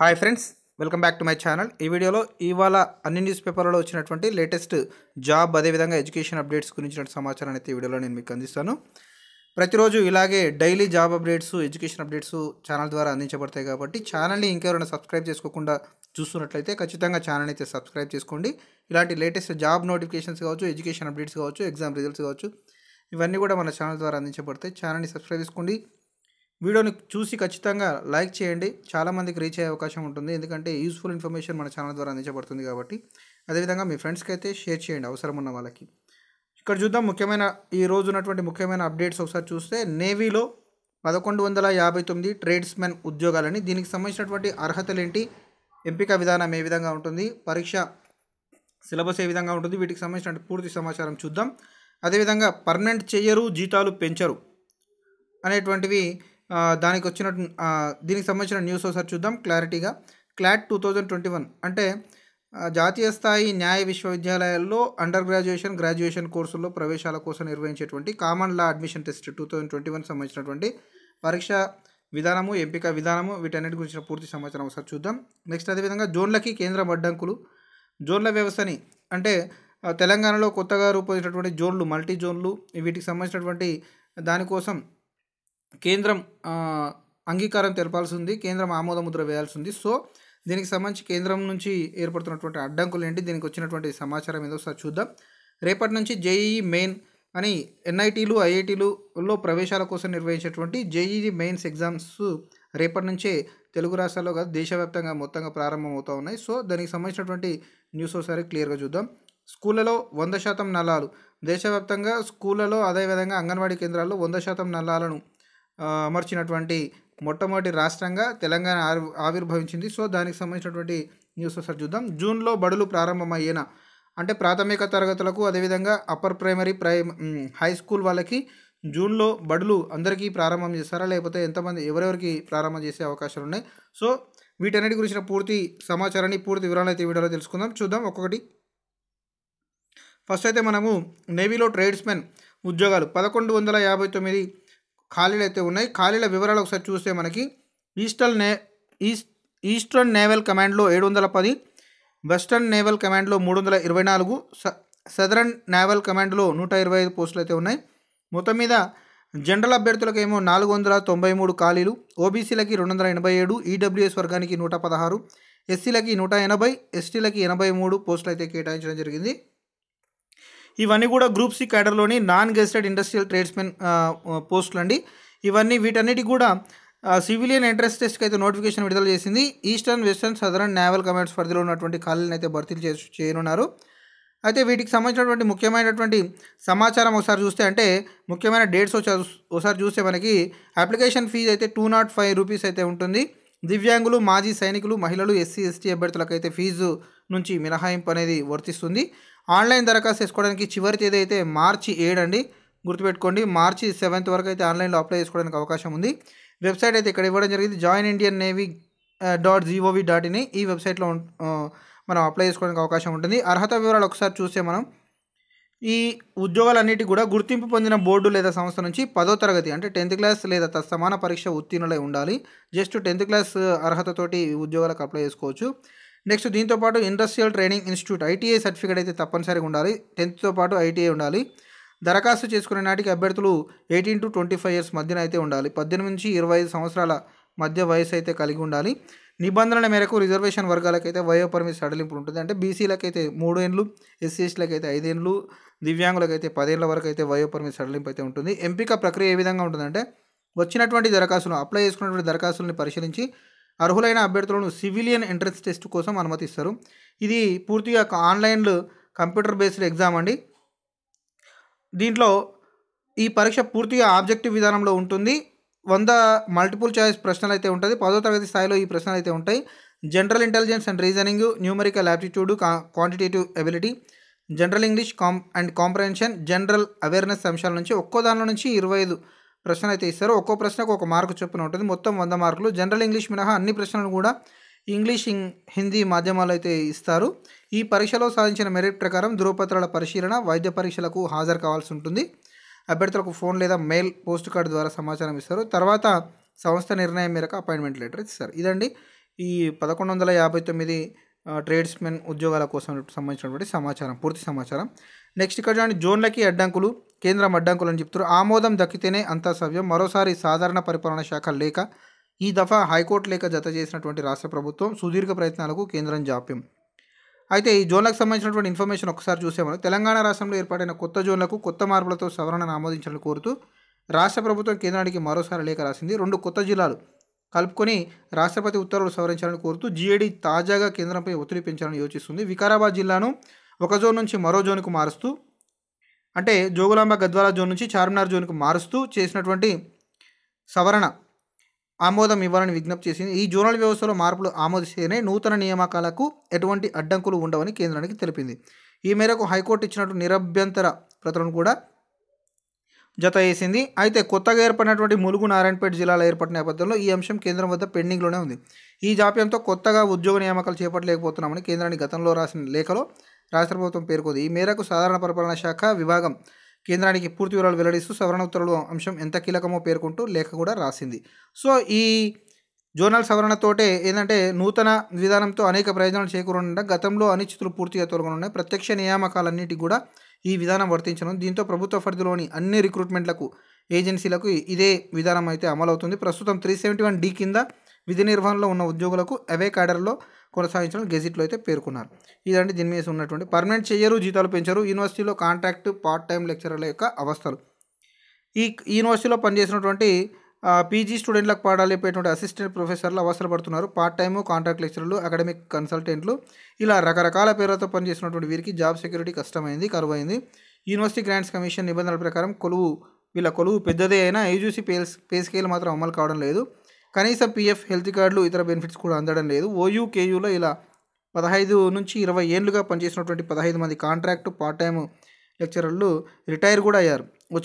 hi friends welcome back to my channel ఈ వీడియోలో ఇవాళ అన్ని న్యూస్ పేపర్లలో వచ్చినటువంటి లేటెస్ట్ జాబ్ అదేవిధంగా ఎడ్యుకేషన్ అప్డేట్స్ గురించిన సమాచారాన్ని అయితే ఈ వీడియోలో నేను మీకు అందిస్తాను ప్రతిరోజు ఇలాగే daily job updates education updates channel ద్వారా అందించబడతాయి కాబట్టి ఛానల్ని ఇంకెవరైనా సబ్స్క్రైబ్ చేసుకోకుండా చూస్తున్నట్లయితే ఖచ్చితంగా ఛానల్ అయితే సబ్స్క్రైబ్ చేసుకోండి ఇలాంటి లేటెస్ట్ జాబ్ నోటిఫికేషన్స్ కావచ్చు ఎడ్యుకేషన్ అప్డేట్స్ కావచ్చు ఎగ్జామ్ రిజల్ట్స్ కావచ్చు ఇవన్నీ కూడా మన ఛానల్ ద్వారా అందించబడతాయి ఛానల్ని సబ్స్క్రైబ్ చేసుకోండి వీడియోని చూసి ఖచ్చితంగా లైక్ చేయండి చాలామందికి రీచ్ అయ్యే అవకాశం ఉంటుంది ఎందుకంటే యూస్ఫుల్ ఇన్ఫర్మేషన్ మన ఛానల్ ద్వారా అందించబడుతుంది కాబట్టి అదేవిధంగా మీ ఫ్రెండ్స్కి అయితే షేర్ చేయండి అవసరం ఉన్న వాళ్ళకి ఇక్కడ చూద్దాం ముఖ్యమైన ఈ రోజు ఉన్నటువంటి ముఖ్యమైన అప్డేట్స్ ఒకసారి చూస్తే నేవీలో పదకొండు వందల యాభై తొమ్మిది ట్రేడ్స్మెన్ ఉద్యోగాలని దీనికి సంబంధించినటువంటి అర్హతలు ఏంటి ఎంపిక విధానం ఏ విధంగా ఉంటుంది పరీక్ష సిలబస్ ఏ విధంగా ఉంటుంది వీటికి సంబంధించిన పూర్తి సమాచారం చూద్దాం అదేవిధంగా పర్మనెంట్ చేయరు జీతాలు పెంచరు అనేటువంటివి దానికి వచ్చిన దీనికి సంబంధించిన న్యూస్ ఒకసారి చూద్దాం క్లారిటీగా CLAT two thousand twenty one అంటే జాతీయ స్థాయి న్యాయ విశ్వవిద్యాలయాల్లో అండర్ గ్రాడ్యుయేషన్ గ్రాడ్యుయేషన్ కోర్సుల్లో ప్రవేశాల కోసం నిర్వహించేటువంటి common law admission test two thousand twenty one సంబంధించినటువంటి పరీక్ష విధానము ఎంపిక విధానము వీటన్నిటి గురించిన పూర్తి సమాచారం ఒకసారి చూద్దాం నెక్స్ట్ అదేవిధంగా జోన్లకి కేంద్ర అడ్డంకులు జోన్ల వ్యవస్థని అంటే తెలంగాణలో కొత్తగా రూపొందించినటువంటి జోన్లు మల్టీ జోన్లు వీటికి సంబంధించినటువంటి దానికోసం కేంద్రం అంగీకారం తెలపాల్సి ఉంది కేంద్రం ఆమోద ముద్ర వేయాల్సి ఉంది సో దీనికి సంబంధించి కేంద్రం నుంచి ఏర్పడుతున్నటువంటి అడ్డంకులు ఏంటి దీనికి వచ్చినటువంటి సమాచారం ఏదో ఒకసారి చూద్దాం రేపటి నుంచి జేఈఈ మెయిన్ అని ఎన్ఐటీలు ఐఐటీలులో ప్రవేశాల కోసం నిర్వహించేటువంటి జేఈఈ మెయిన్స్ ఎగ్జామ్స్ రేపటి నుంచే తెలుగు రాష్ట్రాల్లో కాదు దేశవ్యాప్తంగా మొత్తంగా ప్రారంభమవుతూ ఉన్నాయి సో దానికి సంబంధించినటువంటి న్యూస్ ఒకసారి క్లియర్గా చూద్దాం స్కూళ్ళలో వంద శాతం నల్లాలు దేశవ్యాప్తంగా స్కూళ్ళలో అదేవిధంగా అంగన్వాడీ కేంద్రాల్లో వంద శాతం నల్లాలను అమర్చినటువంటి మొట్టమొదటి రాష్ట్రంగా తెలంగాణ ఆవిర్భవించింది సో దానికి సంబంధించినటువంటి న్యూస్ ఒకసారి చూద్దాం జూన్లో బడులు ప్రారంభమయ్యేనా అంటే ప్రాథమిక తరగతులకు అదేవిధంగా upper primary pri high school వాళ్ళకి జూన్లో బడులు అందరికీ ప్రారంభం చేస్తారా లేకపోతే ఎంతమంది ఎవరెవరికి ప్రారంభం చేసే అవకాశాలు ఉన్నాయి సో వీటన్నిటి గురించిన పూర్తి సమాచారాన్ని పూర్తి వివరాలు అయితే వీడియోలో తెలుసుకుందాం చూద్దాం ఒక్కొక్కటి ఫస్ట్ అయితే మనము నేవీలో ట్రేడ్స్మెన్ ఉద్యోగాలు పదకొండు వందల యాభై తొమ్మిది ఖాళీలు అయితే ఉన్నాయి ఖాళీల వివరాలు ఒకసారి చూస్తే మనకి ఈస్టల్ నే ఈస్ట్ ఈస్టర్న్ నేవల్ కమాండ్లో ఏడు వందల పది వెస్టర్న్ నేవల్ కమాండ్లో మూడు వందల ఇరవై నాలుగు స సదరన్ నేవల్ కమాండ్లో నూట ఇరవై ఐదు పోస్టులు అయితే ఉన్నాయి మొత్తం మీద జనరల్ అభ్యర్థులకు ఏమో నాలుగు వందల తొంభై మూడు ఖాళీలు ఓబీసీలకి రెండు వందల ఎనభై ఏడు ఈడబ్ల్యూఎస్ వర్గానికి నూట పదహారు ఎస్సీలకి నూట ఎనభై ఎస్టీలకి ఎనభై మూడు పోస్టులు అయితే కేటాయించడం జరిగింది ఇవన్నీ కూడా గ్రూప్ సి క్యాడర్లోని నాన్ గెస్టెడ్ ఇండస్ట్రియల్ ట్రేడ్స్మెన్ పోస్టులు అండి ఇవన్నీ వీటన్నిటి కూడా సివిలియన్ ఎంట్రెన్స్ టెస్ట్కి అయితే నోటిఫికేషన్ విడుదల చేసింది eastern western southern naval commands పరిధిలో ఉన్నటువంటి ఖాళీలను అయితే భర్తీలు చేసి చేయనున్నారు అయితే వీటికి సంబంధించినటువంటి ముఖ్యమైనటువంటి సమాచారం ఒకసారి చూస్తే అంటే ముఖ్యమైన డేట్స్ ఒకసారి చూస్తే మనకి అప్లికేషన్ ఫీజు అయితే టూ నాట్ ఫైవ్ రూపీస్ అయితే ఉంటుంది దివ్యాంగులు మాజీ సైనికులు మహిళలు ఎస్సీ ఎస్టీ అభ్యర్థులకు అయితే ఫీజు నుంచి మినహాయింపు అనేది వర్తిస్తుంది ఆన్లైన్ దరఖాస్తు చేసుకోవడానికి చివరి తేదీ అయితే మార్చి ఏడు అండి గుర్తుపెట్టుకోండి మార్చి సెవెంత్ వరకు అయితే ఆన్లైన్లో అప్లై చేసుకోవడానికి అవకాశం ఉంది వెబ్సైట్ అయితే ఇక్కడ ఇవ్వడం జరిగింది join Indian navy dot G O V dot in ఈ వెబ్సైట్లో మనం అప్లై చేసుకోవడానికి అవకాశం ఉంటుంది అర్హత వివరాలు ఒకసారి చూస్తే మనం ఈ ఉద్యోగాలన్నిటి కూడా గుర్తింపు పొందిన బోర్డు లేదా సంస్థ నుంచి పదో తరగతి అంటే టెన్త్ క్లాస్ లేదా తత్సమాన పరీక్ష ఉత్తీర్ణులై ఉండాలి జస్ట్ టెన్త్ క్లాస్ అర్హతతోటి ఉద్యోగాలకు అప్లై చేసుకోవచ్చు నెక్స్ట్ దీంతో పాటు industrial training institute ITI certificate అయితే తప్పనిసరిగా ఉండాలి టెన్త్తో పాటు ఐటీఐ ఉండాలి దరఖాస్తు చేసుకునే నాటికి అభ్యర్థులు eighteen to twenty five years మధ్యన అయితే ఉండాలి పద్దెనిమిది నుంచి ఇరవై ఐదు సంవత్సరాల మధ్య వయసు అయితే కలిగి ఉండాలి నిబంధనల మేరకు రిజర్వేషన్ వర్గాలకైతే వయో పరిమితి సడలింపు ఉంటుంది అంటే బీసీలకైతే మూడు ఏండ్లు ఎస్సీఎస్లకైతే ఐదేండ్లు దివ్యాంగులకైతే పదేళ్ల వరకు అయితే వయో పరిమితి సడలింపు అయితే ఉంటుంది ఎంపిక ప్రక్రియ ఏ విధంగా ఉంటుందంటే వచ్చినటువంటి దరఖాస్తులను అప్లై చేసుకున్నటువంటి దరఖాస్తులను పరిశీలించి అర్హులైన అభ్యర్థులను సివిలియన్ ఎంట్రన్స్ టెస్ట్ కోసం అనుమతిస్తారు ఇది పూర్తిగా ఆన్లైన్లో కంప్యూటర్ బేస్డ్ ఎగ్జామ్ అండి దీంట్లో ఈ పరీక్ష పూర్తిగా ఆబ్జెక్టివ్ విధానంలో ఉంటుంది వంద మల్టిపుల్ చాయిస్ ప్రశ్నలు అయితే ఉంటుంది పదో తరగతి స్థాయిలో ఈ ప్రశ్నలు అయితే ఉంటాయి general intelligence and reasoning numerical aptitude quantitative ability general English com and comprehension general awareness అంశాల నుంచి ఒక్కో దానిలో నుంచి ఇరవై ఐదు ప్రశ్నలు అయితే ఇస్తారు ఒక్కో ప్రశ్నకు ఒక మార్కు చొప్పున ఉంటుంది మొత్తం వంద మార్కులు జనరల్ ఇంగ్లీష్ మినహా అన్ని ప్రశ్నలు కూడా ఇంగ్లీష్ హిందీ మాధ్యమాలు అయితే ఇస్తారు ఈ పరీక్షలో సాధించిన మెరిట్ ప్రకారం ధృవపత్రాల పరిశీలన వైద్య పరీక్షలకు హాజరు కావాల్సి ఉంటుంది అభ్యర్థులకు ఫోన్ లేదా మెయిల్ పోస్ట్ కార్డు ద్వారా సమాచారం ఇస్తారు తర్వాత సంస్థ నిర్ణయం మేరకు అపాయింట్మెంట్ లెటర్ ఇస్తారు ఇదండి ఈ పదకొండు వందల యాభై తొమ్మిది ట్రేడ్స్మెన్ ఉద్యోగాల కోసం సంబంధించినటువంటి సమాచారం పూర్తి సమాచారం నెక్స్ట్ ఇక్కడ చూడండి జోన్లకి అడ్డంకులు కేంద్రం అడ్డంకులను చెప్తారు ఆమోదం దక్కితేనే అంతా సవ్యం మరోసారి సాధారణ పరిపాలన శాఖ లేక ఈ దఫా హైకోర్టు లేక జత చేసినటువంటి రాష్ట్ర ప్రభుత్వం సుదీర్ఘ ప్రయత్నాలకు కేంద్రం జాప్యం అయితే ఈ జోన్లకు సంబంధించినటువంటి ఇన్ఫర్మేషన్ ఒకసారి చూసేమని తెలంగాణ రాష్ట్రంలో ఏర్పాటైన కొత్త జోన్లకు కొత్త మార్పులతో సవరణను ఆమోదించాలని కోరుతూ రాష్ట్ర ప్రభుత్వం కేంద్రానికి మరోసారి లేఖ రాసింది రెండు కొత్త జిల్లాలు కలుపుకొని రాష్ట్రపతి ఉత్తర్వులు సవరించాలని కోరుతూ జీఏడీ తాజాగా కేంద్రంపై ఒత్తిడి పెంచాలని యోచిస్తుంది వికారాబాద్ జిల్లాను ఒక జోన్ నుంచి మరో జోన్కు మారుస్తూ అంటే జోగులాంబ గద్వాల జోన్ నుంచి చార్మినార్ జోన్కు మారుస్తూ చేసినటువంటి సవరణ ఆమోదం ఇవ్వాలని విజ్ఞప్తి చేసింది ఈ జోనల్ వ్యవస్థలో మార్పులు ఆమోదిస్తేనే నూతన నియామకాలకు ఎటువంటి అడ్డంకులు ఉండవని కేంద్రానికి తెలిపింది ఈ మేరకు హైకోర్టు ఇచ్చినట్టు నిరభ్యంతర ప్రతులను కూడా జత వేసింది అయితే కొత్తగా ఏర్పడినటువంటి ములుగు నారాయణపేట జిల్లాలో ఏర్పడిన నేపథ్యంలో ఈ అంశం కేంద్రం వద్ద పెండింగ్లోనే ఉంది ఈ జాప్యంతో కొత్తగా ఉద్యోగ నియామకాలు చేపట్టలేకపోతున్నామని కేంద్రానికి గతంలో రాసిన లేఖలో రాష్ట్ర ప్రభుత్వం పేర్కొంది ఈ మేరకు సాధారణ పరిపాలనా శాఖ విభాగం కేంద్రానికి పూర్తి వివరాలు వెల్లడిస్తూ సవరణ ఉత్తర్వుల అంశం ఎంత కీలకమో పేర్కొంటూ లేఖ కూడా రాసింది సో ఈ జోనల్ సవరణతోటే ఏంటంటే నూతన విధానంతో అనేక ప్రయోజనాలు చేకూరనుండగా గతంలో అనిశ్చితులు పూర్తిగా తొలగనున్నాయి ప్రత్యక్ష నియామకాలన్నిటికీ కూడా ఈ విధానం వర్తించను దీంతో ప్రభుత్వ పరిధిలోని అన్ని రిక్రూట్మెంట్లకు ఏజెన్సీలకు ఇదే విధానం అయితే అమలవుతుంది ప్రస్తుతం త్రీ సెవెంటీ వన్ డీ కింద విధి నిర్వహణలో ఉన్న ఉద్యోగులకు అవే కాడర్లో కొనసాగించడం గెజిట్లో అయితే పేర్కొన్నారు ఇదండి దీని మీద ఉన్నటువంటి పర్మనెంట్ చేయరు జీతాలు పెంచరు యూనివర్సిటీలో కాంట్రాక్ట్ పార్ట్ టైం లెక్చరర్ల యొక్క అవస్థలు ఈ యూనివర్సిటీలో పనిచేసినటువంటి పీజీ స్టూడెంట్లకు పాడాలైపోయేటువంటి అసిస్టెంట్ ప్రొఫెసర్లు అవసరం పడుతున్నారు పార్ట్ టైము కాంట్రాక్ట్ లెక్చరర్లు అకాడమిక్ కన్సల్టెంట్లు ఇలా రకరకాల పేర్లతో పనిచేసినటువంటి వీరికి జాబ్ సెక్యూరిటీ కష్టమైంది కరువైంది యూనివర్సిటీ గ్రాంట్స్ కమిషన్ నిబంధనల ప్రకారం కొలువు వీళ్ళ కొలువు పెద్దదే అయినా ఏజూసీ పే పే స్కేల్ మాత్రం అమలు కావడం లేదు కనీసం పీఎఫ్ హెల్త్ కార్డులు ఇతర బెనిఫిట్స్ కూడా అందడం లేదు ఓయూ కేయూలో ఇలా పదహైదు నుంచి ఇరవై ఏళ్ళుగా పనిచేసినటువంటి పదహైదు మంది కాంట్రాక్టు పార్ట్ టైం లెక్చరర్లు రిటైర్ కూడా అయ్యారు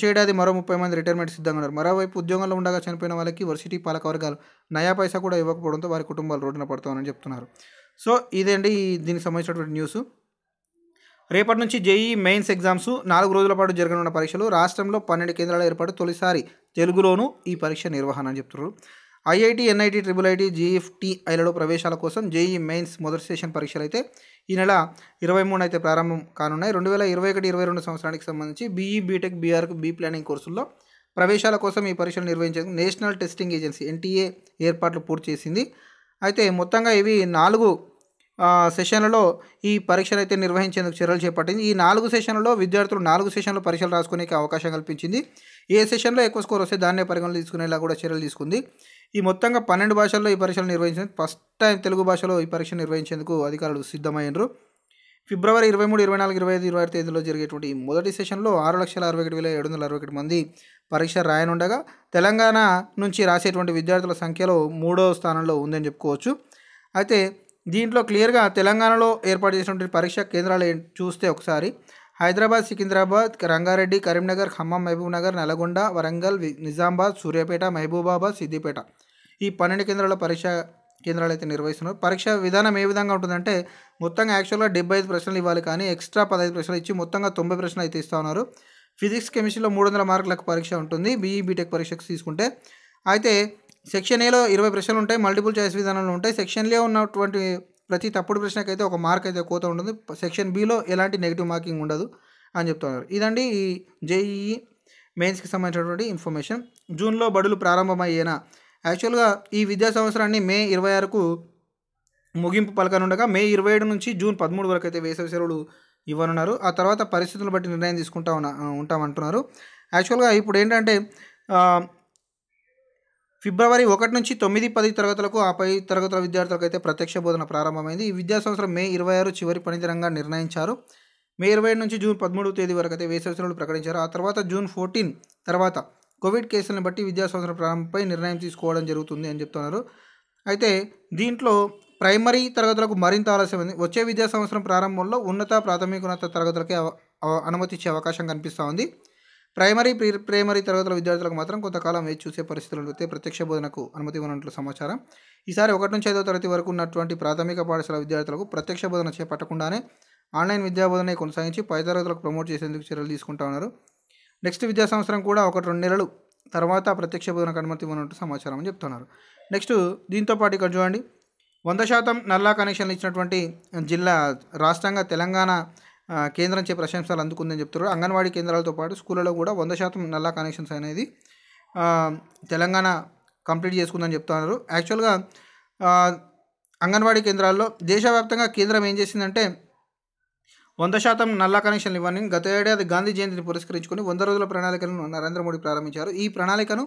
ఏడాది మరో ముప్పై మంది రిటైర్మెంట్ సిద్ధంగా ఉన్నారు మరోవైపు ఉద్యోగంలో ఉండగా చనిపోయిన వాళ్ళకి వర్సిటీ పాలకవర్గాలు నయా పైసా కూడా ఇవ్వకపోవడంతో వారి కుటుంబాలు రోడ్డున పడుతున్నారని చెప్తున్నారు సో ఇదండి దీనికి సంబంధించినటువంటి న్యూస్ రేపటి నుంచి జేఈ మెయిన్స్ ఎగ్జామ్స్ నాలుగు రోజుల పాటు జరగనున్న పరీక్షలు రాష్ట్రంలో పన్నెండు కేంద్రాల ఏర్పాటు తొలిసారి తెలుగులోనూ ఈ పరీక్ష నిర్వహణ అని చెప్తున్నారు ఐఐటి ఎన్ఐటి ట్రిపుల్ ఐటీ జీఎఫ్టీఐలలో ప్రవేశాల కోసం జేఈ మెయిన్స్ మొదటి సెషన్ పరీక్షలు అయితే ఈ నెల ఇరవై మూడు అయితే ప్రారంభం కానున్నాయి రెండు వేల ఇరవై ఒకటి ఇరవై రెండు సంవత్సరానికి సంబంధించి BE BTech B R B planning కోర్సుల్లో ప్రవేశాల కోసం ఈ పరీక్షలు నిర్వహించేందుకు నేషనల్ టెస్టింగ్ ఏజెన్సీ ఎన్టీఏ ఏర్పాట్లు పూర్తి చేసింది అయితే మొత్తంగా ఇవి నాలుగు సెషన్లలో ఈ పరీక్షలు అయితే నిర్వహించేందుకు చర్యలు చేపట్టింది ఈ నాలుగు సెషన్లలో విద్యార్థులు నాలుగు సెషన్లు పరీక్షలు రాసుకునే అవకాశం కల్పించింది ఏ సెషన్లో ఎక్కువ స్కోర్ వస్తే దాన్నే పరిగణలో తీసుకునేలా కూడా చర్యలు తీసుకుంది ఈ మొత్తంగా పన్నెండు భాషల్లో ఈ పరీక్షలు నిర్వహించేందుకు ఫస్ట్ టైం తెలుగు భాషలో ఈ పరీక్ష నిర్వహించేందుకు అధికారులు సిద్ధమయ్యారు ఫిబ్రవరి ఇరవై మూడు ఇరవై నాలుగు ఇరవై ఐదు ఇరవై ఆరు తేదీలో జరిగేటువంటి మొదటి సెషన్లో ఆరు లక్షల అరవై ఒకటి వేల ఏడు వందల అరవై ఒకటి మంది పరీక్ష రాయనుండగా తెలంగాణ నుంచి రాసేటువంటి విద్యార్థుల సంఖ్యలో మూడో స్థానంలో ఉందని చెప్పుకోవచ్చు అయితే దీంట్లో క్లియర్గా తెలంగాణలో ఏర్పాటు చేసినటువంటి పరీక్షా కేంద్రాలు చూస్తే ఒకసారి హైదరాబాద్ సికింద్రాబాద్ రంగారెడ్డి కరీంనగర్ ఖమ్మం మహబూబ్నగర్ నల్గొండ వరంగల్ నిజామాబాద్ సూర్యాపేట మహబూబాబాద్ సిద్దిపేట ఈ పన్నెండు కేంద్రాల పరీక్ష కేంద్రాలు అయితే నిర్వహిస్తున్నారు పరీక్ష విధానం ఏ విధంగా ఉంటుందంటే మొత్తంగా యాక్చువల్గా డెబ్బై ఐదు ప్రశ్నలు ఇవ్వాలి కానీ ఎక్స్ట్రా పదహైదు ప్రశ్నలు ఇచ్చి మొత్తంగా తొంభై ప్రశ్నలు అయితే ఇస్తూ ఉన్నారు ఫిజిక్స్ కెమిస్ట్రీలో మూడు వందల మార్కులకు పరీక్ష ఉంటుంది బీఈ బీటెక్ పరీక్షకు తీసుకుంటే అయితే సెక్షన్ ఏలో ఇరవై ప్రశ్నలు ఉంటాయి మల్టిపుల్ చాయిస్ విధానంలో ఉంటాయి సెక్షన్లో ఉన్నటువంటి ప్రతి తప్పుడు ప్రశ్నకైతే ఒక మార్క్ అయితే కోత ఉంటుంది సెక్షన్ బిలో ఎలాంటి నెగిటివ్ మార్కింగ్ ఉండదు అని చెప్తున్నారు ఇదండి ఈ జేఈఈ మెయిన్స్కి సంబంధించినటువంటి ఇన్ఫర్మేషన్ జూన్లో బడులు ప్రారంభమయ్యేనా యాక్చువల్గా ఈ విద్యా సంవత్సరాన్ని మే ఇరవై ఆరుకు ముగింపు పలకనుండగా మే ఇరవై ఏడు నుంచి జూన్ పదమూడు వరకు అయితే వేసవి సెలవులు ఇవ్వనున్నారు ఆ తర్వాత పరిస్థితులను బట్టి నిర్ణయం తీసుకుంటా ఉన్నా ఉంటామంటున్నారు యాక్చువల్గా ఇప్పుడు ఏంటంటే ఫిబ్రవరి ఒకటి నుంచి తొమ్మిది పది తరగతులకు ఆపై తరగతుల విద్యార్థులకు అయితే ప్రత్యక్ష బోధన ప్రారంభమైంది ఈ విద్యా సంవత్సరం మే ఇరవై ఆరు చివరి పనితరంగా నిర్ణయించారు మే ఇరవై నుంచి జూన్ పదమూడవ తేదీ వరకు అయితే వేసవి సెలవులు ప్రకటించారు ఆ తర్వాత జూన్ ఫోర్టీన్ తర్వాత కోవిడ్ కేసులను బట్టి విద్యా సంవత్సరం ప్రారంభంపై నిర్ణయం తీసుకోవడం జరుగుతుంది అని చెప్తున్నారు అయితే దీంట్లో ప్రైమరీ తరగతులకు మరింత ఆలస్యం ఉంది వచ్చే విద్యా సంవత్సరం ప్రారంభంలో ఉన్నత ప్రాథమికోన్నత తరగతులకే అనుమతి ఇచ్చే అవకాశం కనిపిస్తూ ఉంది ప్రైమరీ ప్రీ ప్రైమరీ తరగతుల విద్యార్థులకు మాత్రం కొంతకాలం వేచి చూసే పరిస్థితులు అయితే ప్రత్యక్ష బోధనకు అనుమతి ఉన్నట్లు సమాచారం ఈసారి ఒకటి నుంచి ఐదో తరగతి వరకు ఉన్నటువంటి ప్రాథమిక పాఠశాల విద్యార్థులకు ప్రత్యక్ష బోధన చేపట్టకుండానే ఆన్లైన్ విద్యా బోధనే కొనసాగించి పై తరగతులకు ప్రమోట్ చేసేందుకు చర్యలు తీసుకుంటా ఉన్నారు నెక్స్ట్ విద్యా సంవత్సరం కూడా ఒకటి రెండు నెలలు తర్వాత ప్రత్యక్ష బోధనకు అనుమతి ఉన్నట్టు సమాచారం అని చెప్తున్నారు నెక్స్ట్ దీంతోపాటు ఇక్కడ చూడండి వంద శాతం నల్లా కనెక్షన్లు ఇచ్చినటువంటి జిల్లా రాష్ట్రంగా తెలంగాణ కేంద్రం చే ప్రశంసలు అందుకుందని చెప్తున్నారు అంగన్వాడీ కేంద్రాలతో పాటు స్కూళ్ళలో కూడా వంద శాతం నల్లా కనెక్షన్స్ అనేది తెలంగాణ కంప్లీట్ చేసుకుందని చెప్తున్నారు యాక్చువల్గా అంగన్వాడీ కేంద్రాల్లో దేశవ్యాప్తంగా కేంద్రం ఏం చేసిందంటే వంద శాతం నల్ల కనెక్షన్లు ఇవ్వని గత ఏడాది గాంధీ జయంతిని పురస్కరించుకుని వంద రోజుల ప్రణాళికను నరేంద్ర మోడీ ప్రారంభించారు ఈ ప్రణాళికను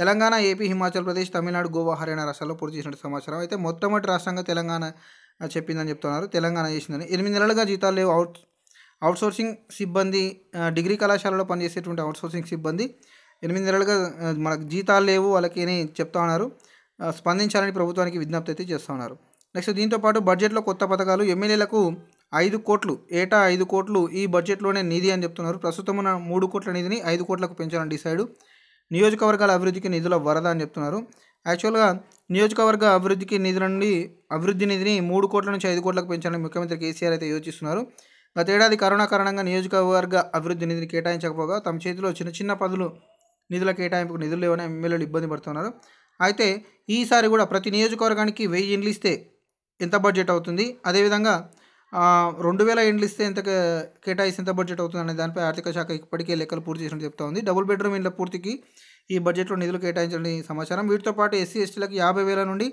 తెలంగాణ ఏపీ హిమాచల్ ప్రదేశ్ తమిళనాడు గోవా హర్యానా రాష్ట్రాల్లో పూర్తి చేసినట్టు సమాచారం అయితే మొట్టమొదటి రాష్ట్రంగా తెలంగాణ చెప్పిందని చెప్తున్నారు తెలంగాణ చేసిందని ఎనిమిది నెలలుగా జీతాలు లేవు అవుట్ అవుట్సోర్సింగ్ సిబ్బంది డిగ్రీ కళాశాలలో పనిచేసేటువంటి అవుట్సోర్సింగ్ సిబ్బంది ఎనిమిది నెలలుగా మనకు జీతాలు లేవు వాళ్ళకి చెప్తా ఉన్నారు స్పందించాలని ప్రభుత్వానికి విజ్ఞప్తి అయితే చేస్తూ ఉన్నారు నెక్స్ట్ దీంతోపాటు బడ్జెట్లో కొత్త పథకాలు ఎమ్మెల్యేలకు ఐదు కోట్లు ఏటా ఐదు కోట్లు ఈ బడ్జెట్లోనే నిధి అని చెప్తున్నారు ప్రస్తుతం ఉన్న మూడు కోట్ల నిధిని ఐదు కోట్లకు పెంచాలని సైడు నియోజకవర్గాల అభివృద్ధికి నిధుల వరద అని చెప్తున్నారు యాక్చువల్గా నియోజకవర్గ అభివృద్ధికి నిధుల నుండి అభివృద్ధి నిధిని మూడు కోట్ల నుంచి ఐదు కోట్లకు పెంచాలని ముఖ్యమంత్రి కేసీఆర్ అయితే యోచిస్తున్నారు గతేడాది కరోనా కారణంగా నియోజకవర్గ అభివృద్ధి నిధిని కేటాయించకపోగా తమ చేతిలో చిన్న చిన్న పదులు నిధుల కేటాయింపుకు నిధులు లేవని ఎమ్మెల్యేలు ఇబ్బంది పడుతున్నారు అయితే ఈసారి కూడా ప్రతి నియోజకవర్గానికి వెయ్యి ఇండ్లు ఇస్తే ఎంత బడ్జెట్ అవుతుంది అదేవిధంగా రెండు వేల ఇండ్లు ఇస్తే ఎంత కేటాయిస్తే ఎంత బడ్జెట్ అవుతుంది అనే దానిపై ఆర్థిక శాఖ ఇప్పటికే లెక్కలు పూర్తి చేసినట్టు చెప్తా ఉంది డబుల్ బెడ్రూమ్ ఇండ్ల పూర్తికి ఈ బడ్జెట్లో నిధులు కేటాయించాలని సమాచారం వీటితో పాటు ఎస్సీ ఎస్టీలకు యాభై వేల నుండి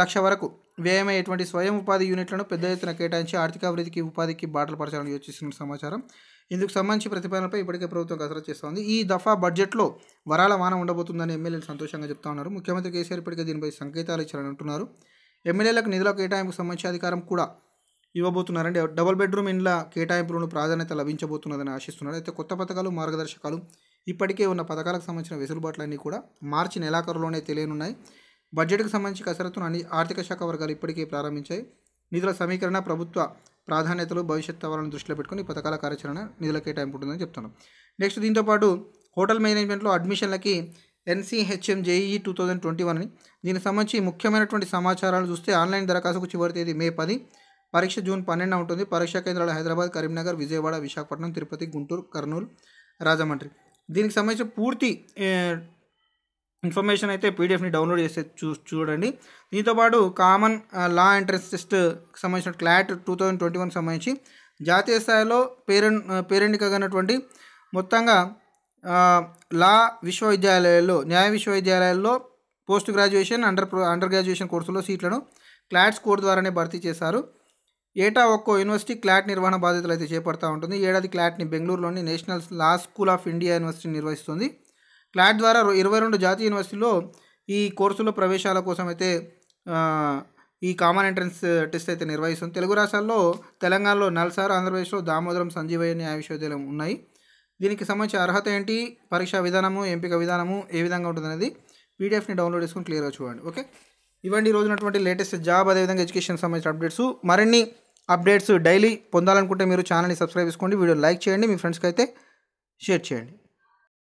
లక్ష వరకు వ్యయమయ్యేటువంటి స్వయం ఉపాధి యూనిట్లను పెద్ద ఎత్తున కేటాయించి ఆర్థికాభివృద్ధికి ఉపాధికి బాటలు పరచాలని యోచిస్తున్న సమాచారం ఇందుకు సంబంధించి ప్రతిపాదనపై ఇప్పటికే ప్రభుత్వం కసరత్ చేస్తోంది ఈ దఫా బడ్జెట్లో వరాల వాన ఉండబోతుందని ఎమ్మెల్యేలు సంతోషంగా చెప్తా ఉన్నారు ముఖ్యమంత్రి కేసీఆర్ ఇప్పటికే దీనిపై సంకేతాలు ఇచ్చారని అంటున్నారు ఎమ్మెల్యేలకు నిధుల కేటాయింపుకు సంబంధించి అధికారం కూడా ఇవ్వబోతున్నారండి డబుల్ బెడ్రూమ్ ఇండ్ల కేటాయింపులను ప్రాధాన్యత లభించబోతున్నదని ఆశిస్తున్నారు అయితే కొత్త పథకాలు మార్గదర్శకాలు ఇప్పటికే ఉన్న పథకాలకు సంబంధించిన వెసులుబాట్లన్నీ కూడా మార్చి నెలాఖరులోనే తెలియనున్నాయి బడ్జెట్కు సంబంధించి కసరత్తును అన్ని ఆర్థిక శాఖ వర్గాలు ఇప్పటికే ప్రారంభించాయి నిధుల సమీకరణ ప్రభుత్వ ప్రాధాన్యతలు భవిష్యత్ సవాళ్ళను దృష్టిలో పెట్టుకుని పథకాల కార్యాచరణ నిధుల కేటాయింపు ఉంటుందని చెప్తున్నాం నెక్స్ట్ దీంతోపాటు హోటల్ మేనేజ్మెంట్లో అడ్మిషన్లకి NCHM JEE two thousand twenty one అని దీనికి సంబంధించి ముఖ్యమైనటువంటి సమాచారాలు చూస్తే ఆన్లైన్ దరఖాస్తుకు చివరి తేదీ మే పది పరీక్ష జూన్ పన్నెండున ఉంటుంది పరీక్షా కేంద్రాలు హైదరాబాద్ కరీంనగర్ విజయవాడ విశాఖపట్నం తిరుపతి గుంటూరు కర్నూలు రాజమండ్రి దీనికి సంబంధించిన పూర్తి ఇన్ఫర్మేషన్ అయితే పీడిఎఫ్ని డౌన్లోడ్ చేసే చూ చూడండి దీంతోపాటు కామన్ లా ఎంట్రన్స్ టెస్ట్ సంబంధించిన CLAT two thousand twenty one సంబంధించి జాతీయ స్థాయిలో పేరెంట్ పేరెంట్ కాగనటువంటి మొత్తంగా లా విశ్వవిద్యాలయాల్లో న్యాయ విశ్వవిద్యాలయాల్లో post graduation under under graduation కోర్సులో సీట్లను క్లాట్ స్కోర్ ద్వారానే భర్తీ చేశారు ఏటా ఒక్కో యూనివర్సిటీ క్లాట్ నిర్వహణ బాధ్యతలు అయితే చేపడతా ఉంటుంది ఏడాది క్లాట్ని బెంగళూరులోని national law school of India university నిర్వహిస్తుంది క్లాట్ ద్వారా ఇరవై రెండు జాతీయ యూనివర్సిటీలో ఈ కోర్సులో ప్రవేశాల కోసం అయితే ఈ కామన్ ఎంట్రన్స్ టెస్ట్ అయితే నిర్వహిస్తుంది తెలుగు రాష్ట్రాల్లో తెలంగాణలో నల్సార్ ఆంధ్రప్రదేశ్లో దామోదరం సంజీవయ్య న్యాయ విశ్వవిద్యాలయం ఉన్నాయి దీనికి సంబంధించి అర్హత ఏంటి పరీక్షా విధానము ఎంపిక విధానము ఏ విధంగా ఉంటుంది అనేది పీడిఎఫ్ని డౌన్లోడ్ చేసుకుని క్లియర్గా చూడండి ఓకే ఇవ్వండి రోజు ఉన్నటువంటి లేటెస్ట్ జాబ్ అదేవిధంగా ఎడ్యుకేషన్ సంబంధించిన అప్డేట్స్ మరిన్ని అప్డేట్స్ డైలీ పొందాలనుకుంటే మీరు ఛానల్ని సబ్స్క్రైబ్ చేసుకోండి వీడియో లైక్ చేయండి మీ ఫ్రెండ్స్కి అయితే షేర్ చేయండి